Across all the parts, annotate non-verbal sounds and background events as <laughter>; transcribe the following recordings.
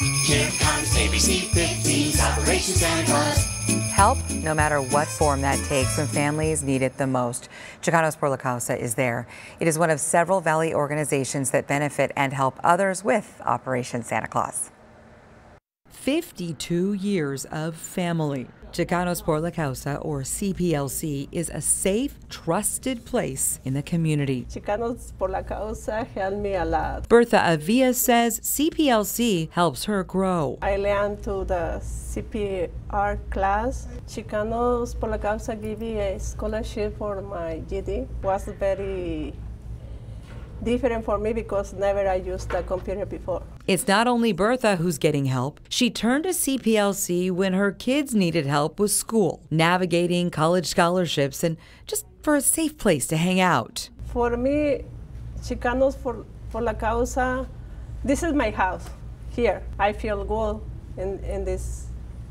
Here comes ABC 15's Operation Santa Claus. Help, no matter what form that takes, when families need it the most. Chicanos por la Causa is there. It is one of several Valley organizations that benefit and help others with Operation Santa Claus. 52 years of family. Chicanos por la Causa, or CPLC, is a safe, trusted place in the community. Chicanos por la Causa helped me a lot. Bertha Avia says CPLC helps her grow. I learned to the CPR class. Chicanos por la Causa gave me a scholarship for my GD. It was very different for me because never I used a computer before. It's not only Bertha who's getting help. She turned to CPLC when her kids needed help with school, navigating college scholarships, and just for a safe place to hang out. For me, Chicanos for for la Causa, this is my house here. I feel good in, in this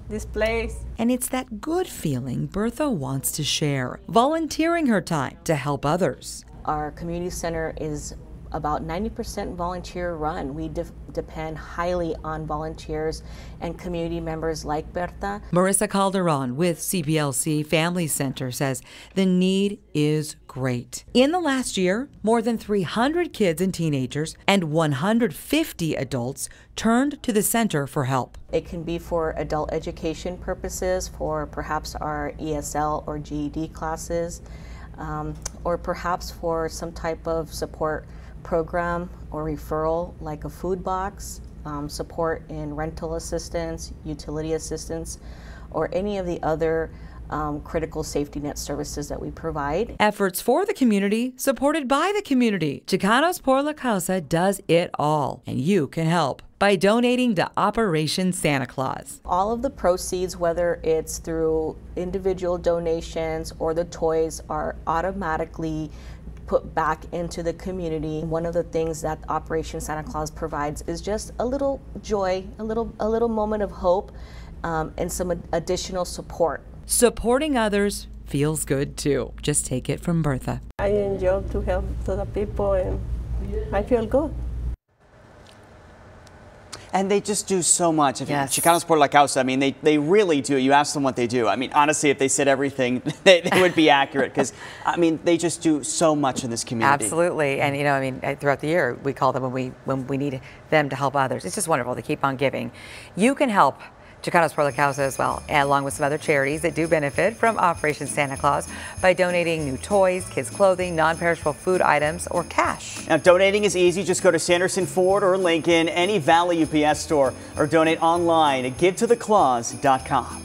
this place. And it's that good feeling Bertha wants to share, volunteering her time to help others. Our community center is about 90% volunteer run. We de depend highly on volunteers and community members like Berta. Marissa Calderon with CBLC Family Center says the need is great. In the last year, more than 300 kids and teenagers and 150 adults turned to the center for help. It can be for adult education purposes, for perhaps our ESL or GED classes um, or perhaps for some type of support program or referral like a food box, um, support in rental assistance, utility assistance, or any of the other um, critical safety net services that we provide. Efforts for the community, supported by the community. Chicanos por la Causa does it all, and you can help by donating to Operation Santa Claus. All of the proceeds, whether it's through individual donations or the toys, are automatically put back into the community. One of the things that Operation Santa Claus provides is just a little joy, a little a little moment of hope, um, and some additional support. Supporting others feels good too. Just take it from Bertha. I enjoy to help the people, and I feel good. And they just do so much. If yes. you, Chicanos la causa, I mean, they, they really do. You ask them what they do. I mean, honestly, if they said everything, <laughs> they, they would be accurate because, I mean, they just do so much in this community. Absolutely. And, you know, I mean, uh, throughout the year, we call them when we, when we need them to help others. It's just wonderful. They keep on giving. You can help. Chicanos for La Causa as well, along with some other charities that do benefit from Operation Santa Claus by donating new toys, kids' clothing, non-perishable food items, or cash. Now, donating is easy. Just go to Sanderson Ford or Lincoln, any Valley UPS store, or donate online at GiveToTheClaws.com.